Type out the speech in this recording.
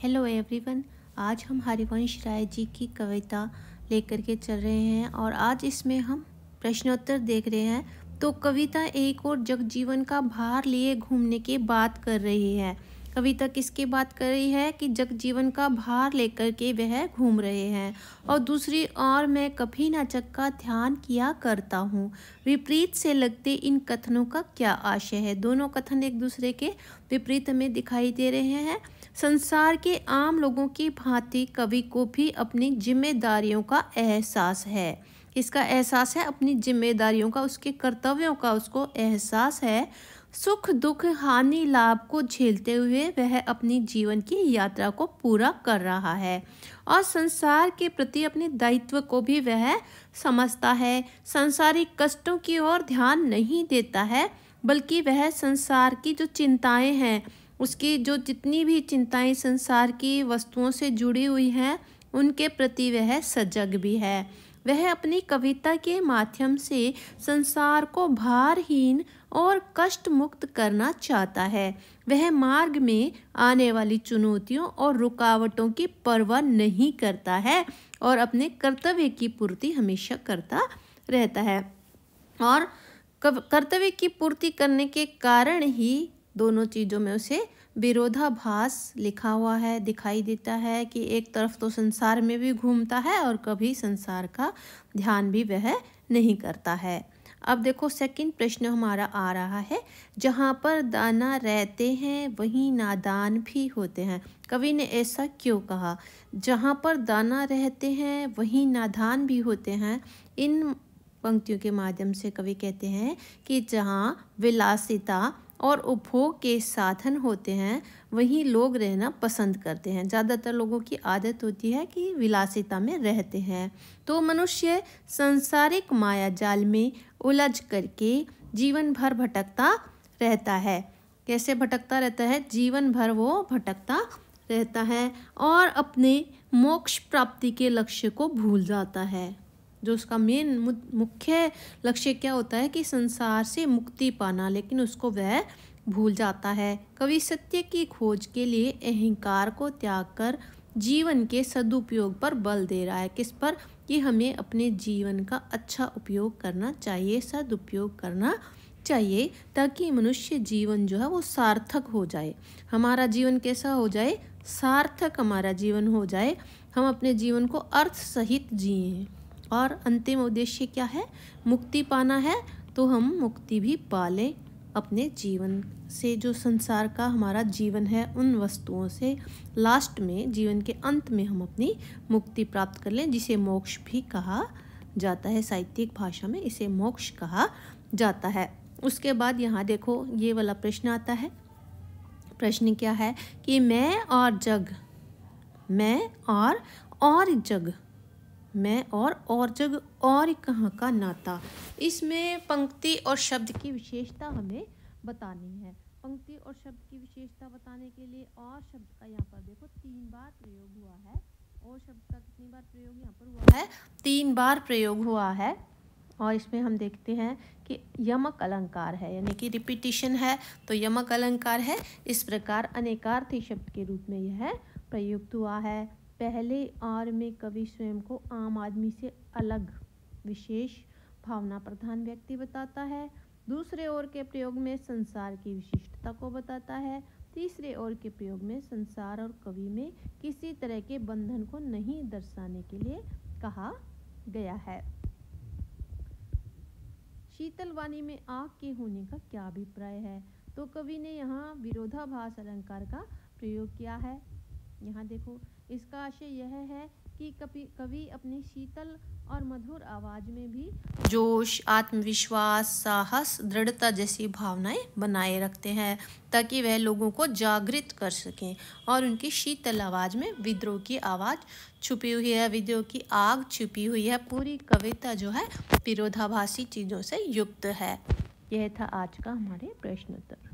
hello everyone आज हम हरिवंश राय जी की कविता लेकर के चल रहे हैं और आज इसमें हम प्रश्नोत्तर देख रहे हैं तो कविता एक और जगजीवन का भार लिए घूमने की बात कर रही है कविता किसकी बात कर रही है कि जग जीवन का भार लेकर के वह घूम रहे हैं और दूसरी ओर मैं कभी नाचक का ध्यान किया करता हूँ विपरीत से लगते इन कथनों का क्या आशय है दोनों कथन एक दूसरे के विपरीत में दिखाई दे रहे हैं संसार के आम लोगों की भांति कवि को भी अपनी जिम्मेदारियों का एहसास है इसका एहसास है अपनी जिम्मेदारियों का उसके कर्तव्यों का उसको एहसास है सुख दुख हानि लाभ को झेलते हुए वह अपनी जीवन की यात्रा को पूरा कर रहा है और संसार के प्रति अपने दायित्व को भी वह समझता है संसारिक कष्टों की ओर ध्यान नहीं देता है बल्कि वह संसार की जो चिंताएं हैं उसकी जो जितनी भी चिंताएं संसार की वस्तुओं से जुड़ी हुई हैं उनके प्रति वह सजग भी है वह अपनी कविता के माध्यम से संसार को भारहीन और कष्ट मुक्त करना चाहता है वह मार्ग में आने वाली चुनौतियों और रुकावटों की परवाह नहीं करता है और अपने कर्तव्य की पूर्ति हमेशा करता रहता है और कर्तव्य की पूर्ति करने के कारण ही दोनों चीज़ों में उसे विरोधाभास लिखा हुआ है दिखाई देता है कि एक तरफ तो संसार में भी घूमता है और कभी संसार का ध्यान भी वह नहीं करता है अब देखो सेकंड प्रश्न हमारा आ रहा है जहाँ पर दाना रहते हैं वहीं नादान भी होते हैं कवि ने ऐसा क्यों कहा जहाँ पर दाना रहते हैं वहीं नादान भी होते हैं इन पंक्तियों के माध्यम से कवि कहते हैं कि जहाँ विलासिता और उपभोग के साधन होते हैं वहीं लोग रहना पसंद करते हैं ज़्यादातर लोगों की आदत होती है कि विलासिता में रहते हैं तो मनुष्य संसारिक माया जाल में उलझ करके जीवन भर भटकता रहता है कैसे भटकता रहता है जीवन भर वो भटकता रहता है और अपने मोक्ष प्राप्ति के लक्ष्य को भूल जाता है जो उसका मेन मुख्य लक्ष्य क्या होता है कि संसार से मुक्ति पाना लेकिन उसको वह भूल जाता है कवि सत्य की खोज के लिए अहंकार को त्याग कर जीवन के सदुपयोग पर बल दे रहा है किस पर कि हमें अपने जीवन का अच्छा उपयोग करना चाहिए सदुपयोग करना चाहिए ताकि मनुष्य जीवन जो है वो सार्थक हो जाए हमारा जीवन कैसा हो जाए सार्थक हमारा जीवन हो जाए हम अपने जीवन को अर्थ सहित जिए और अंतिम उद्देश्य क्या है मुक्ति पाना है तो हम मुक्ति भी पा लें अपने जीवन से जो संसार का हमारा जीवन है उन वस्तुओं से लास्ट में जीवन के अंत में हम अपनी मुक्ति प्राप्त कर लें जिसे मोक्ष भी कहा जाता है साहित्यिक भाषा में इसे मोक्ष कहा जाता है उसके बाद यहाँ देखो ये वाला प्रश्न आता है प्रश्न क्या है कि मैं और जग मैं और और जग मैं और और जग और कहाँ का नाता इसमें पंक्ति और शब्द की विशेषता हमें बतानी है पंक्ति और शब्द की विशेषता बताने के लिए और शब्द का यहाँ पर देखो तीन बार प्रयोग हुआ है और शब्द का कितनी बार प्रयोग यहाँ पर हुआ है तीन बार प्रयोग हुआ है और इसमें हम देखते हैं कि यमक अलंकार है यानी कि रिपीटिशन है तो यमक अलंकार है इस प्रकार अनेकार्थी शब्द के रूप में यह प्रयुक्त हुआ है पहले आर में कवि स्वयं को आम आदमी से अलग विशेष भावना प्रधान व्यक्ति बताता है दूसरे ओर के प्रयोग में संसार की विशिष्टता को बताता है तीसरे ओर के प्रयोग में संसार और कवि में किसी तरह के बंधन को नहीं दर्शाने के लिए कहा गया है शीतल वाणी में आग के होने का क्या अभिप्राय है तो कवि ने यहाँ विरोधाभास अलंकार का प्रयोग किया है यहाँ देखो इसका आशय यह है कि कवि कवि अपनी शीतल और मधुर आवाज़ में भी जोश आत्मविश्वास साहस दृढ़ता जैसी भावनाएं बनाए रखते हैं ताकि वह लोगों को जागृत कर सकें और उनकी शीतल आवाज़ में विद्रोह की आवाज़ छुपी हुई है विद्रोह की आग छुपी हुई है पूरी कविता जो है विरोधाभासी चीज़ों से युक्त है यह था आज का हमारे प्रश्नोत्तर